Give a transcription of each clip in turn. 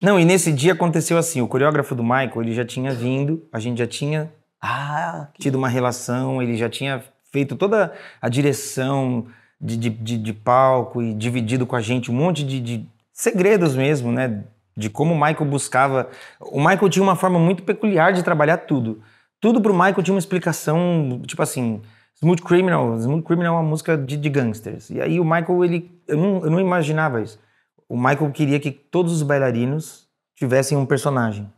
Não, e nesse dia aconteceu assim, o coreógrafo do Michael, ele já tinha vindo, a gente já tinha ah, que... tido uma relação, ele já tinha feito toda a direção de, de, de, de palco e dividido com a gente um monte de, de segredos mesmo, né? De como o Michael buscava. O Michael tinha uma forma muito peculiar de trabalhar tudo. Tudo pro Michael tinha uma explicação, tipo assim, Smooth Criminal. Smooth Criminal é uma música de, de gangsters. E aí o Michael, ele. Eu não, eu não imaginava isso o Michael queria que todos os bailarinos tivessem um personagem.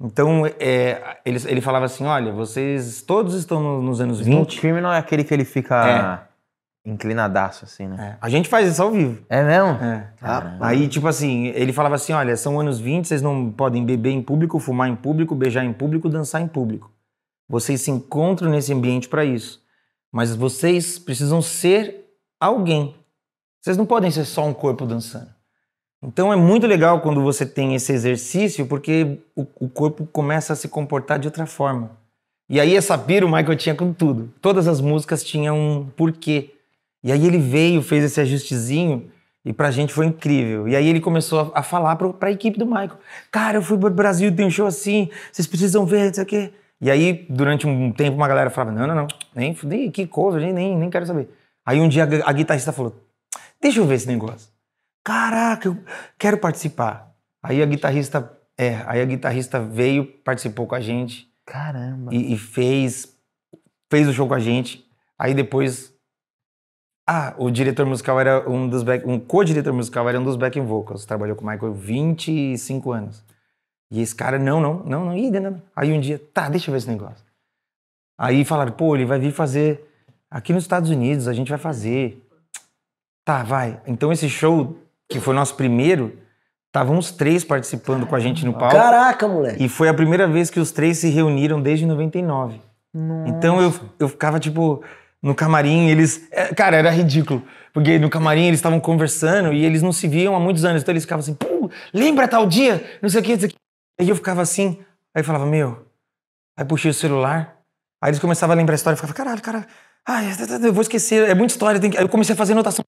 Então, é, ele, ele falava assim: olha, vocês todos estão no, nos anos 20. Então, o filme não é aquele que ele fica é. inclinadaço, assim, né? É. A gente faz isso ao vivo. É mesmo? É. Ah, ah aí, tipo assim, ele falava assim: olha, são anos 20, vocês não podem beber em público, fumar em público, beijar em público, dançar em público. Vocês se encontram nesse ambiente para isso. Mas vocês precisam ser alguém. Vocês não podem ser só um corpo dançando. Então é muito legal quando você tem esse exercício, porque o, o corpo começa a se comportar de outra forma. E aí essa pira o Michael tinha com tudo. Todas as músicas tinham um porquê. E aí ele veio, fez esse ajustezinho e pra gente foi incrível. E aí ele começou a, a falar pro, pra equipe do Michael. Cara, eu fui pro Brasil, tem um show assim, vocês precisam ver, não sei o quê. E aí durante um tempo uma galera falava, não, não, não, nem, nem que coisa, nem, nem, nem quero saber. Aí um dia a, a guitarrista falou, Deixa eu ver esse negócio. Caraca, eu quero participar. Aí a guitarrista, é, aí a guitarrista veio, participou com a gente. Caramba. E, e fez, fez o show com a gente. Aí depois, ah, o diretor musical era um dos back, um co-diretor musical era um dos backing vocals. Trabalhou com o Michael 25 anos. E esse cara, não, não, não, não, ih, não. Aí um dia, tá, deixa eu ver esse negócio. Aí falaram, pô, ele vai vir fazer aqui nos Estados Unidos, a gente vai fazer. Tá, vai. Então esse show, que foi nosso primeiro, estavam os três participando Caraca. com a gente no palco. Caraca, moleque! E foi a primeira vez que os três se reuniram desde 99. Nossa. Então eu, eu ficava tipo. No camarim, eles. É, cara, era ridículo. Porque no camarim eles estavam conversando e eles não se viam há muitos anos. Então eles ficavam assim, pô, lembra tal dia? Não sei o que, não sei o que. Aí eu ficava assim, aí eu falava, meu. Aí puxei o celular, aí eles começavam a lembrar a história. Eu ficava, caralho, caralho. Ai, eu vou esquecer, é muita história. Tem que... Aí eu comecei a fazer anotação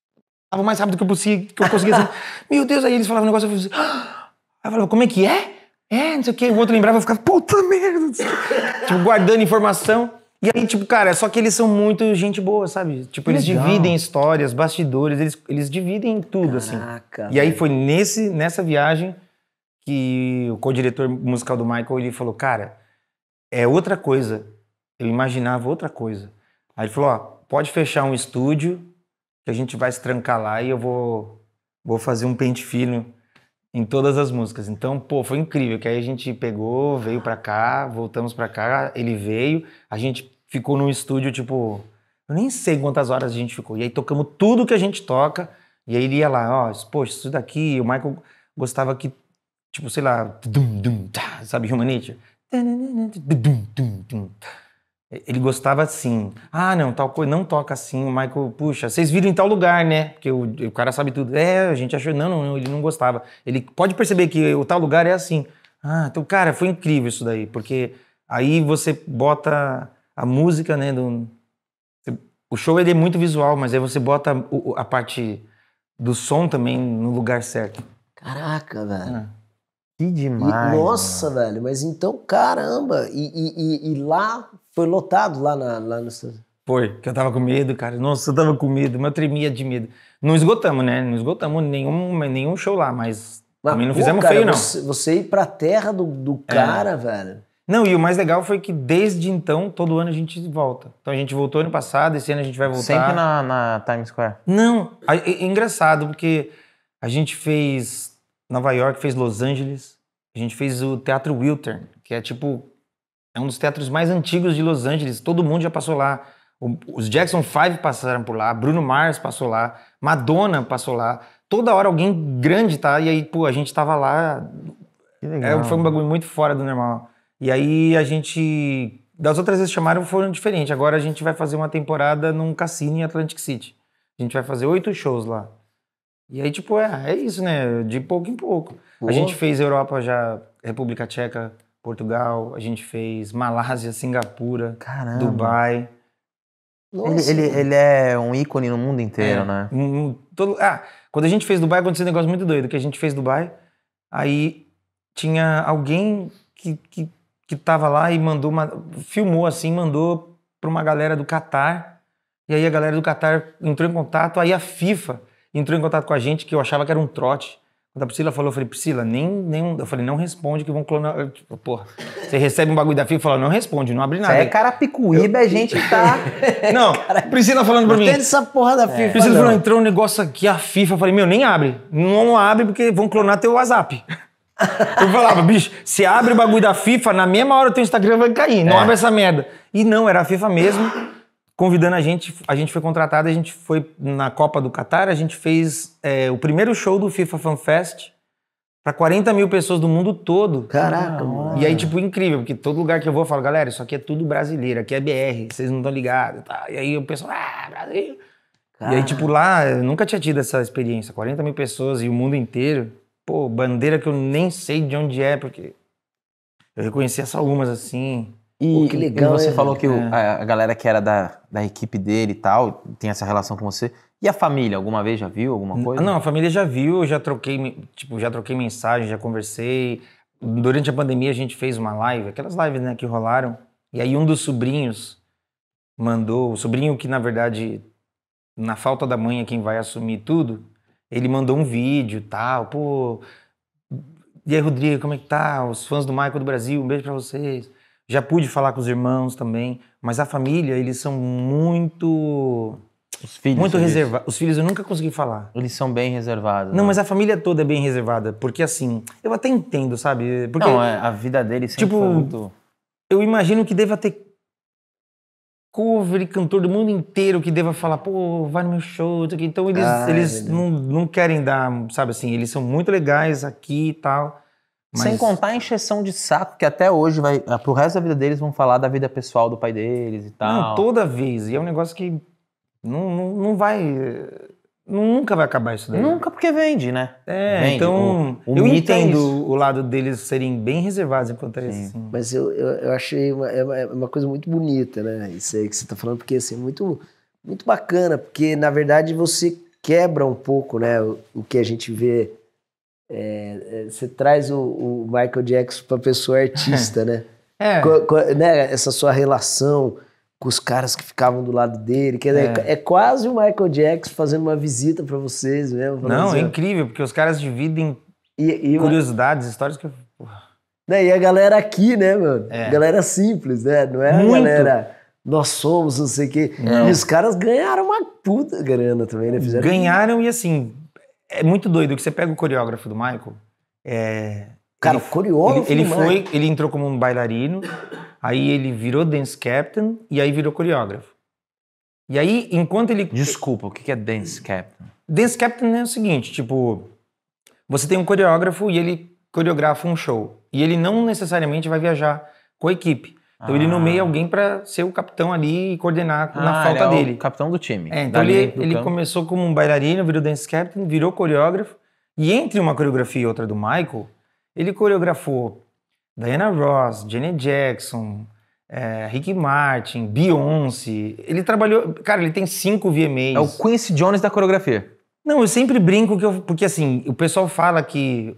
falava mais rápido que eu, possível, que eu conseguia. Assim, Meu Deus, aí eles falavam um negócio, eu falava, assim, ah! eu falava, como é que é? É, não sei o quê. O outro lembrava, eu ficava, puta merda. tipo, guardando informação. E aí, tipo, cara, só que eles são muito gente boa, sabe? Tipo, eles Legal. dividem histórias, bastidores, eles, eles dividem tudo, assim. Caraca, assim. E aí foi nesse, nessa viagem que o co-diretor musical do Michael, ele falou, cara, é outra coisa. Eu imaginava outra coisa. Aí ele falou, ó, pode fechar um estúdio que a gente vai se trancar lá e eu vou, vou fazer um pente fino em todas as músicas. Então, pô, foi incrível. Que aí a gente pegou, veio pra cá, voltamos pra cá, ele veio, a gente ficou num estúdio, tipo, eu nem sei quantas horas a gente ficou. E aí tocamos tudo que a gente toca, e aí ele ia lá, ó, poxa, isso daqui, o Michael gostava que, tipo, sei lá, sabe, Humanity? Ele gostava assim. Ah, não, tal coisa, não toca assim. O Michael, puxa, vocês viram em tal lugar, né? Porque o, o cara sabe tudo. É, a gente achou. Não, não, ele não gostava. Ele pode perceber que o tal lugar é assim. Ah, então, cara, foi incrível isso daí, porque aí você bota a música, né? Do, o show ele é muito visual, mas aí você bota a, a parte do som também no lugar certo. Caraca, velho. Ah. Que demais. E, nossa, mano. velho, mas então, caramba. E, e, e, lá foi lotado lá, na, lá no... Foi, que eu tava com medo, cara. Nossa, eu tava com medo, mas eu tremia de medo. Não esgotamos, né? Não esgotamos nenhum, nenhum show lá, mas, mas também não pô, fizemos cara, feio, não. Você, você ir pra terra do, do é. cara, é. velho. Não, e o mais legal foi que desde então, todo ano a gente volta. Então a gente voltou ano passado, esse ano a gente vai voltar. Sempre na, na Times Square? Não. É, é engraçado, porque a gente fez Nova York, fez Los Angeles, a gente fez o Teatro Wiltern, que é tipo é um dos teatros mais antigos de Los Angeles. Todo mundo já passou lá. Os Jackson Five passaram por lá, Bruno Mars passou lá, Madonna passou lá. Toda hora alguém grande tá, e aí, pô, a gente tava lá. É, foi um bagulho muito fora do normal. E aí a gente. Das outras vezes chamaram foram diferentes. Agora a gente vai fazer uma temporada num cassino em Atlantic City. A gente vai fazer oito shows lá. E aí, tipo, é, é isso, né? De pouco em pouco. A gente fez Europa já, República Tcheca, Portugal, a gente fez Malásia, Singapura, Caramba. Dubai. Ele, ele, ele, é um ícone no mundo inteiro, é. né? Um, um, todo, ah, quando a gente fez Dubai, aconteceu um negócio muito doido, que a gente fez Dubai, aí tinha alguém que, que, que tava lá e mandou, uma, filmou assim, mandou para uma galera do Catar, e aí a galera do Catar entrou em contato, aí a FIFA entrou em contato com a gente, que eu achava que era um trote, quando a Priscila falou, eu falei, Priscila, nem, nem. Eu falei, não responde que vão clonar. Tipo, porra, você recebe um bagulho da FIFA e fala, não responde, não abre nada. é carapicuíba, eu... a gente tá. Não, Priscila falando pra mim. Entende essa porra da é. FIFA. É. Priscila falou, entrou um negócio aqui, a FIFA. Eu falei, meu, nem abre. Não abre porque vão clonar teu WhatsApp. Eu falava, bicho, se abre o bagulho da FIFA, na mesma hora teu Instagram vai cair, não é. abre essa merda. E não, era a FIFA mesmo convidando a gente. A gente foi contratado, a gente foi na Copa do Catar, a gente fez é, o primeiro show do FIFA Fan Fest para 40 mil pessoas do mundo todo. Caraca, mano. E aí, tipo, incrível, porque todo lugar que eu vou, eu falo, galera, isso aqui é tudo brasileiro, aqui é BR, vocês não estão ligados, tá? E aí o pessoal, ah, Brasil. E aí, tipo, lá, eu nunca tinha tido essa experiência. 40 mil pessoas e o mundo inteiro. Pô, bandeira que eu nem sei de onde é, porque eu reconheci só algumas assim. E, que legal. E você é, falou que o, a, a galera que era da, da equipe dele e tal tem essa relação com você. E a família, alguma vez já viu alguma coisa? Não, a família já viu, já troquei, tipo, já troquei mensagem, já conversei. Durante a pandemia a gente fez uma live, aquelas lives né, que rolaram. E aí um dos sobrinhos mandou, o sobrinho que na verdade na falta da mãe é quem vai assumir tudo, ele mandou um vídeo, tal, pô, e aí Rodrigo, como é que tá? Os fãs do Michael do Brasil, um beijo para vocês. Já pude falar com os irmãos também, mas a família, eles são muito. Os filhos. Muito reservados. Os filhos eu nunca consegui falar. Eles são bem reservados. Não, né? mas a família toda é bem reservada. Porque assim, eu até entendo, sabe? Porque, não, é, a vida deles sempre tipo, muito... Eu imagino que deva ter cover e cantor do mundo inteiro que deva falar, pô, vai no meu show, então eles, ah, é eles é não, não querem dar, sabe assim, eles são muito legais aqui e tal, mas... Sem contar a encheção de saco que até hoje vai. Ah, pro resto da vida deles vão falar da vida pessoal do pai deles e tal. Não, toda vez. E é um negócio que não, não, não vai. Nunca vai acabar isso daí. Nunca, porque vende, né? É, vende. então. O, o eu é entendo o lado deles serem bem reservados enquanto é isso. Assim. Mas eu, eu, eu achei é uma, é uma, coisa muito bonita, né? Isso aí que você tá falando, porque assim, muito, muito bacana, porque na verdade você quebra um pouco, né? O, o que a gente vê é, é, você traz o, o Michael Jackson para pessoa artista, né? É. Co, co, né? Essa sua relação com os caras que ficavam do lado dele. Quer dizer, é. é quase o Michael Jackson fazendo uma visita para vocês mesmo. Não, é assim, incrível, porque os caras dividem e, e curiosidades, uma... histórias que. Né, e a galera aqui, né, mano? É. Galera simples, né? Não é Muito. a galera. Nós somos, não sei o quê. Não. E os caras ganharam uma puta grana também, né? Fizeram ganharam e assim, é muito doido que você pega o coreógrafo do Michael. É, Cara, ele, o coreógrafo. Ele, ele foi, Michael. ele entrou como um bailarino, aí ele virou dance captain e aí virou coreógrafo. E aí, enquanto ele. Desculpa, o que é dance captain? Dance captain é o seguinte, tipo, você tem um coreógrafo e ele coreografa um show e ele não necessariamente vai viajar com a equipe. Então ah. ele nomeia ah. alguém para ser o capitão ali e coordenar ah, na falta é dele. capitão do time. É, então ele, ele começou como um bailarino, virou dance captain, virou coreógrafo. E entre uma coreografia e outra do Michael, ele coreografou Diana Ross, Jenny Jackson, é, Ricky Martin, Beyoncé. Ele trabalhou. Cara, ele tem cinco VMAs. É o Quincy Jones da coreografia. Não, eu sempre brinco que eu. Porque assim, o pessoal fala que.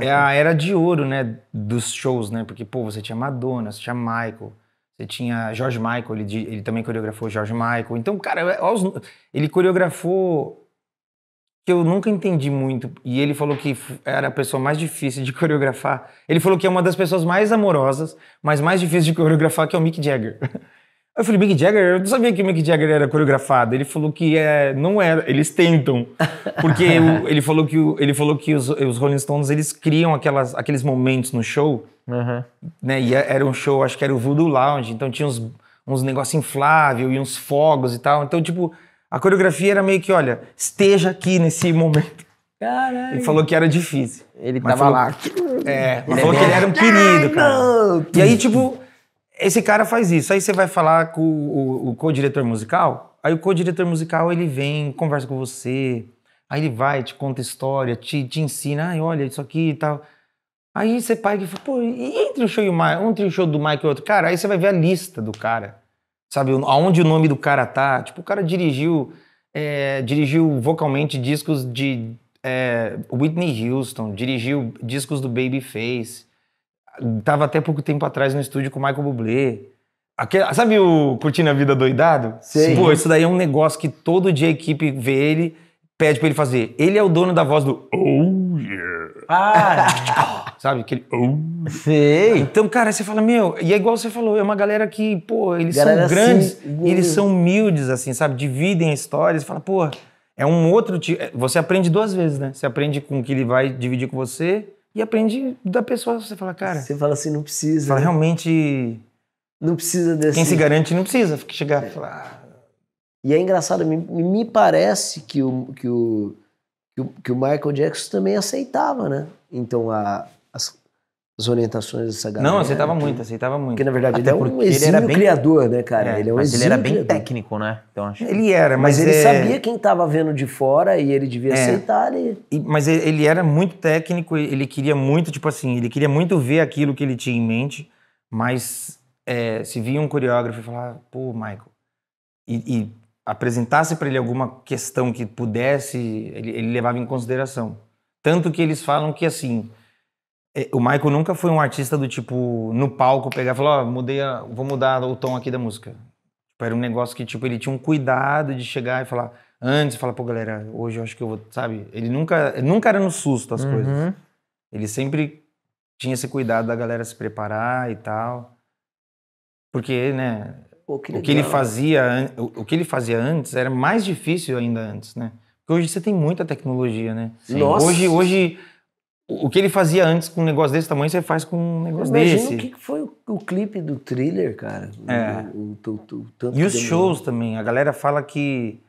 É a era de ouro, né? Dos shows, né? Porque, pô, você tinha Madonna, você tinha Michael, você tinha George Michael, ele, ele também coreografou George Michael. Então, cara, é, ele coreografou. Que eu nunca entendi muito. E ele falou que era a pessoa mais difícil de coreografar. Ele falou que é uma das pessoas mais amorosas, mas mais difícil de coreografar, que é o Mick Jagger. Eu falei, Mick Jagger? Eu não sabia que o Mick Jagger era coreografado. Ele falou que é, não era, é, eles tentam. Porque o, ele falou que, o, ele falou que os, os, Rolling Stones, eles criam aquelas, aqueles momentos no show, uhum. né? E é, era um show, acho que era o Voodoo Lounge, então tinha uns, uns negócios infláveis e uns fogos e tal. Então, tipo, a coreografia era meio que, olha, esteja aqui nesse momento. Caralho. Ele falou que era difícil. Ele tava falou, lá. É, ele falou é que ele era um querido, cara. E aí, tipo esse cara faz isso. Aí você vai falar com o, o, o co-diretor musical, aí o co-diretor musical ele vem, conversa com você, aí ele vai, te conta história, te, te ensina, ai, olha, isso aqui e tal. Aí você pai e fala, pô, entre o show e o Mike, entre o show do Mike e outro, cara, aí você vai ver a lista do cara. Sabe, aonde o nome do cara tá? Tipo, o cara dirigiu, é, dirigiu vocalmente discos de é, Whitney Houston, dirigiu discos do Babyface, Tava até pouco tempo atrás no estúdio com o Michael Bublé. Aquela, sabe o Curtindo a Vida Doidado? Sim. Pô, isso daí é um negócio que todo dia a equipe vê ele, pede pra ele fazer. Ele é o dono da voz do Oh yeah. Ah! sabe? Aquele Oh. Sei. Então, cara, você fala, meu, e é igual você falou, é uma galera que, pô, eles galera são assim, grandes assim, eles são humildes, assim, sabe? Dividem a história. Você fala, pô, é um outro tipo. Você aprende duas vezes, né? Você aprende com o que ele vai dividir com você e aprende da pessoa. Você fala, cara. Você fala assim, não precisa. Fala, né? realmente. Não precisa desse. Quem se garante não precisa chegar e é. falar. Ah. E é engraçado, me, me parece que o, que o, que, o, que, o, Michael Jackson também aceitava, né? Então a, as orientações dessa galera. Não, aceitava muito, aceitava muito. Porque, na verdade, Até ele é um exímio ele era bem, criador, né, cara? É, ele é um mas ele era bem criador. técnico, né? Então, acho Ele era, mas, mas ele é... sabia quem estava vendo de fora e ele devia é. aceitar. E... e... mas ele era muito técnico, ele queria muito, tipo assim, ele queria muito ver aquilo que ele tinha em mente, mas é, se via um coreógrafo e falava, pô, Michael, e, e apresentasse para ele alguma questão que pudesse, ele, ele levava em consideração. Tanto que eles falam que, assim é, o Michael nunca foi um artista do tipo, no palco, pegar e falar, ó, oh, mudei a, vou mudar o tom aqui da música. Tipo, era um negócio que, tipo, ele tinha um cuidado de chegar e falar, antes, falar, pô, galera, hoje eu acho que eu vou, sabe? Ele nunca, nunca era no susto as uhum. coisas. Ele sempre tinha esse cuidado da galera se preparar e tal. Porque, né, pô, que o, que ele fazia, o, o que ele fazia antes era mais difícil ainda antes, né? Porque hoje você tem muita tecnologia, né? Sim. Nossa. Hoje, hoje o que ele fazia antes com um negócio desse tamanho, você faz com um negócio Imagina desse. Imagina o que foi o, o, clipe do thriller, cara. É. O, o, e os shows também. A galera fala que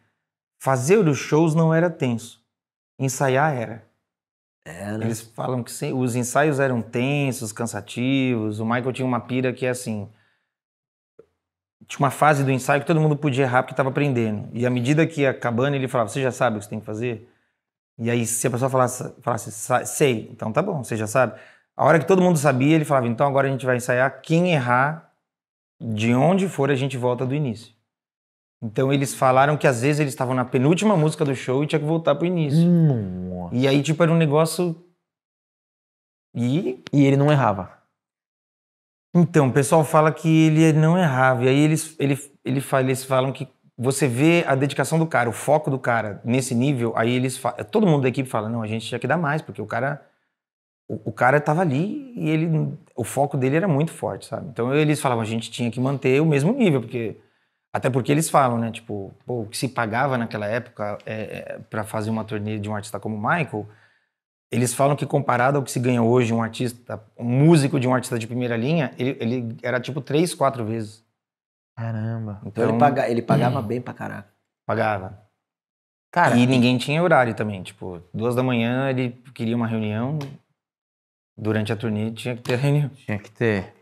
fazer os shows não era tenso. Ensaiar era. É, né? Eles falam que sim, os ensaios eram tensos, cansativos. O Michael tinha uma pira que é assim. Tinha uma fase do ensaio que todo mundo podia errar porque estava aprendendo. E à medida que ia acabando, ele falava: Você já sabe o que você tem que fazer? E aí, se a pessoa falasse, falasse sei, então tá bom, você já sabe. A hora que todo mundo sabia, ele falava, então agora a gente vai ensaiar. Quem errar, de onde for, a gente volta do início. Então eles falaram que às vezes eles estavam na penúltima música do show e tinha que voltar pro início. Nossa. E aí, tipo, era um negócio. E. E ele não errava. Então, o pessoal fala que ele não errava. E aí eles, ele, ele, eles falam que você vê a dedicação do cara, o foco do cara nesse nível, aí eles falam, todo mundo da equipe fala, não, a gente tinha que dar mais, porque o cara o, o cara estava ali e ele o foco dele era muito forte, sabe? Então eles falavam, a gente tinha que manter o mesmo nível, porque até porque eles falam, né, tipo, pô, o que se pagava naquela época é, é, para fazer uma turnê de um artista como Michael, eles falam que comparado ao que se ganha hoje um artista, um músico de um artista de primeira linha, ele, ele era tipo três, quatro vezes. Caramba. Então, então ele, paga, ele pagava hum. bem pra caraca. Pagava. Cara, e ninguém tinha horário também. Tipo, duas da manhã ele queria uma reunião. Durante a turnê tinha que ter reunião. Tinha que ter.